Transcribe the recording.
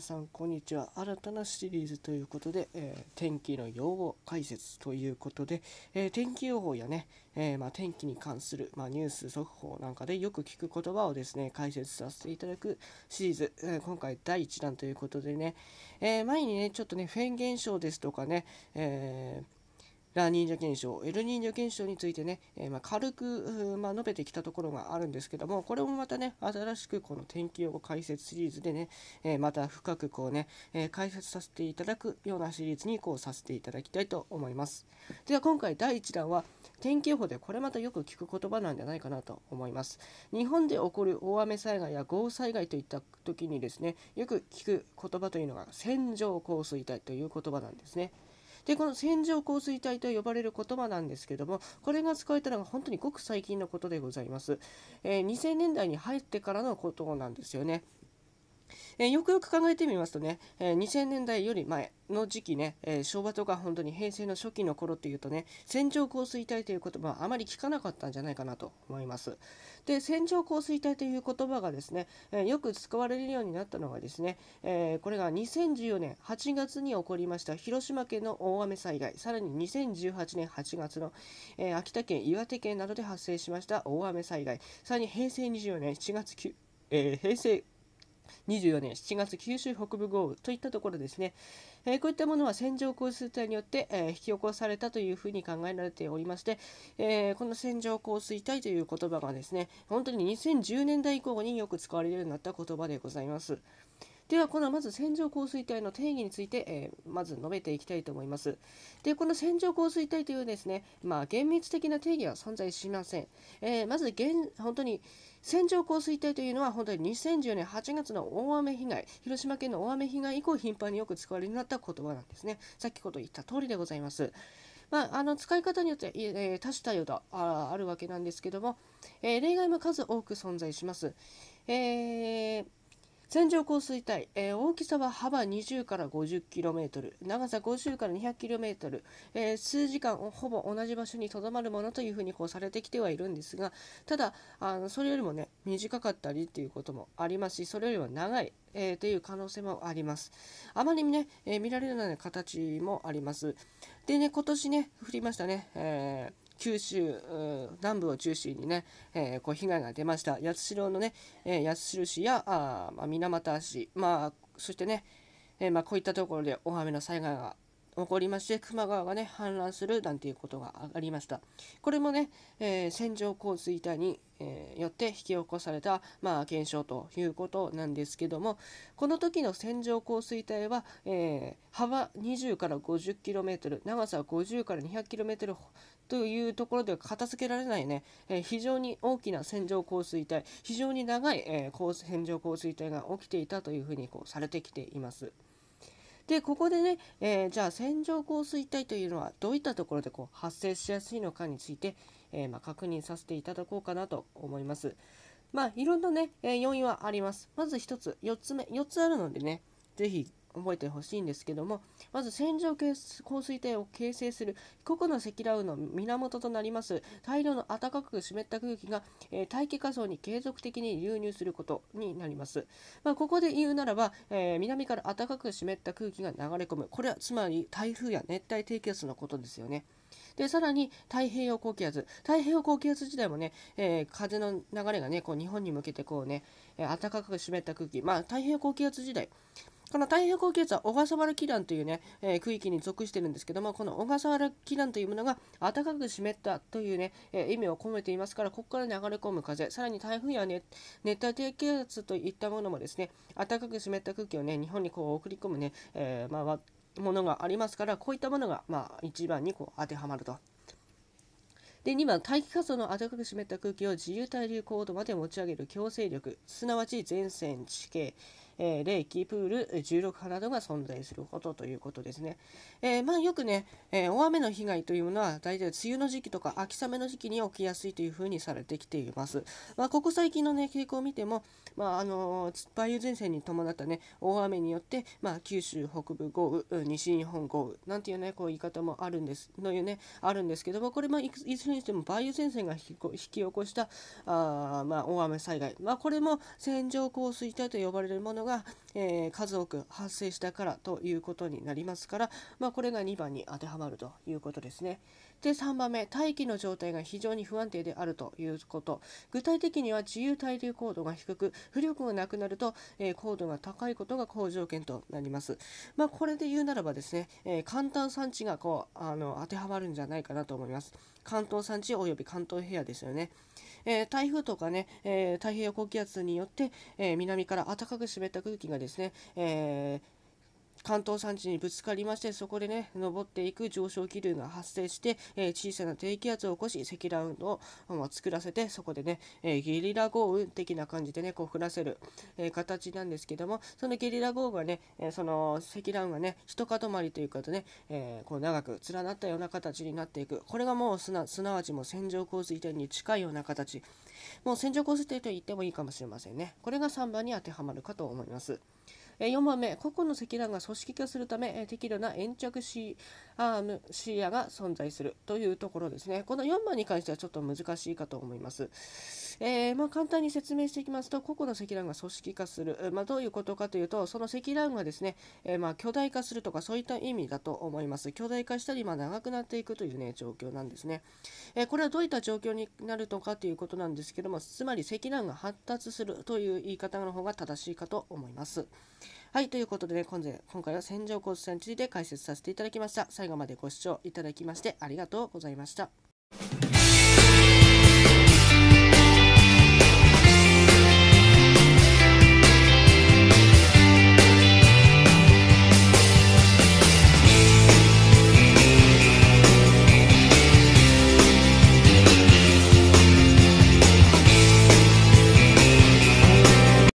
さんこんにちは新たなシリーズということで、えー、天気の用語解説ということで、えー、天気予報やね、えー、まあ、天気に関する、まあ、ニュース速報なんかでよく聞く言葉をですね解説させていただくシリーズ、え今回第1弾ということでね、え前にねちょっとねフェーン現象ですとかね、えーラ忍者検証、現象、エルニについてね、えー、まあ、軽く、まあ、述べてきたところがあるんですけども、これもまたね、新しくこの天気予報解説シリーズでね、えー、また深くこうね、えー、解説させていただくようなシリーズに移行させていただきたいと思います。では今回第1弾は、天気予報でこれまたよく聞く言葉なんじゃないかなと思います。日本で起こる大雨災害や豪雨災害といった時にですね、よく聞く言葉というのが線状降水帯という言葉なんですね。でこの線状降水帯と呼ばれる言葉なんですけどもこれが使われたのが本当にごく最近のことでございます、えー、2000年代に入ってからのことなんですよね。えー、よくよく考えてみますとね、えー、2000年代より前の時期ね、えー、昭和とか本当に平成の初期の頃っていうとね線状降水帯という言葉はあまり聞かなかったんじゃないかなと思います。で線状降水帯という言葉がですね、えよく使われるようになったのがですね、えこれが2014年8月に起こりました広島県の大雨災害さらに2018年8月の、え秋田県岩手県などで発生しました大雨災害さらに平成24年7月9、え平成24年7月九州北部豪雨といったところですね、えー、こういったものは線状降水帯によって、えー、引き起こされたというふうに考えられておりまして、えー、この線状降水帯という言葉がですね本当に2010年代以降によく使われるようになった言葉でございます。では、このまず線状降水帯の定義について、えー、まず述べていきたいと思います。で、この線状降水帯というですね、まあ、厳密的な定義は存在しません。えー、まず現、本当に線状降水帯というのは、本当に2 0 1 4年8月の大雨被害、広島県の大雨被害以降、頻繁によく使われになった言葉なんですね。きほど言った通りでございます。まあ、あの使い方によって、えー、多種多様だああるわけなんですけども、えー、例外も数多く存在します。えー線状降水帯、えー、大きさは幅20から 50km 長さ50から 200km、えー、数時間ほぼ同じ場所にとどまるものというふうにこうされてきてはいるんですがただあのそれよりもね短かったりっていうこともありますしそれよりも長い、えー、という可能性もありますあまりね、え見られな形もありますでね今年ね降りましたね、えー九州南部を中心にね、えー、こう被害が出ました八代のね、えー、八代市やあ、まあ、水俣市、まあ、そしてね、えーまあ、こういったところで大雨の災害が起こりまして球磨川がね氾濫するなんていうことがありましたこれもね、えー、線状降水帯に、えー、よって引き起こされた、まあ、現象ということなんですけどもこの時の線状降水帯は、えー、幅20から 50km 長さ50から 200km というところでは片付けられないね、え非常に大きな線状降水帯非常に長い、え線状降水帯が起きていたというふうにこうされてきています。でここでね、えー、じゃあ線状降水帯というのはどういったところでこう発生しやすいのかについて、えー、まあ、確認させていただこうかなと思います。まあいろんなね、え要因はあります。まず1つ、4つ目、4つあるのでね、是非覚えてほしいんですけどもまず線状降水帯を形成する個々の積乱雲の源となります大量の暖かく湿った空気が、えー、大気下層に継続的に流入することになります、まあ、ここで言うならば、えー、南から暖かく湿った空気が流れ込むこれはつまり台風や熱帯低気圧のことですよねでさらに太平洋高気圧太平洋高気圧自体もね、えー、風の流れがねこう日本に向けてこうね、え暖かく湿った空気まあ太平洋高気圧時代この太平洋高気圧は小笠原気団というね、えー、区域に属してるんですけども、この小笠原気団というものが暖かく湿ったというね、えー、意味を込めていますから、ここから流れ込む風、さらに台風や、ね、熱帯低気圧といったものもですね、暖かく湿った空気をね、日本にこう送り込むね、えー、まあ、ものがありますから、こういったものが、まあ、一番にこう当てはまると。で2番、大気活動の暖かく湿った空気を自由対流高度まで持ち上げる強制力、すなわち前線地形。えー、冷気、プール、16波などが存在することということですね。えー、まあ、よくね、えー、大雨の被害というものは大体梅雨の時期とか秋雨の時期に起きやすいというふうにされてきています。まあ、ここ最近の、ね、傾向を見ても、まああの梅雨前線に伴った、ね、大雨によって、まあ、九州北部豪雨、西日本豪雨なんていう,、ね、こう言い方もあるんですのよ、ね、あるんですけども、これもいずれにしても梅雨前線が引き起こしたあ、まあ、大雨災害、まあ、これも線状降水帯と呼ばれるものがが、えー、数多く発生したからということになりますから、まあ、これが2番に当てはまるということですね。で3番目大気の状態が非常に不安定であるということ具体的には自由対流高度が低く浮力がなくなると、えー、高度が高いことが好条件となります。まあ、これで言うならばですね、えー、寒炭産地がこうあの当てはまるんじゃないかなと思います。関東山地および関東平野ですよね。えー、台風とかね、えー、太平洋高気圧によって、えー、南から暖かく湿った空気がですね、えー関東山地にぶつかりましてそこでね登っていく上昇気流が発生して、えー、小さな低気圧を起こし積乱雲を、まあ、作らせてそこでね、えー、ゲリラ豪雨的な感じでねこう降らせる、えー、形なんですけどもそのゲリラ豪雨がね、えその積乱雲がね一塊というかとね、えこう長く連なったような形になっていくこれがもうすなわちも線状降水帯に近いような形もう線状降水帯と言ってもいいかもしれませんねこれが3番に当てはまるかと思います。4番目、個々の積乱が組織化するため、適度な炎着シアーム、視野が存在するというところですね。この4番に関してはちょっと難しいかと思います。えー、まあ、簡単に説明していきますと、個々の積乱が組織化する、まあ、どういうことかというと、その積乱がですね、えー、まあ、巨大化するとか、そういった意味だと思います。巨大化したり、まあ、長くなっていくという、ね、状況なんですね、えー、これはどういった状況になるのかということなんですけども、つまり積乱が発達するという言い方の方が正しいかと思います。はい、ということでね、今今回は線状降水帯について解説させていただきました。最後までご視聴いただきましてありがとうございました。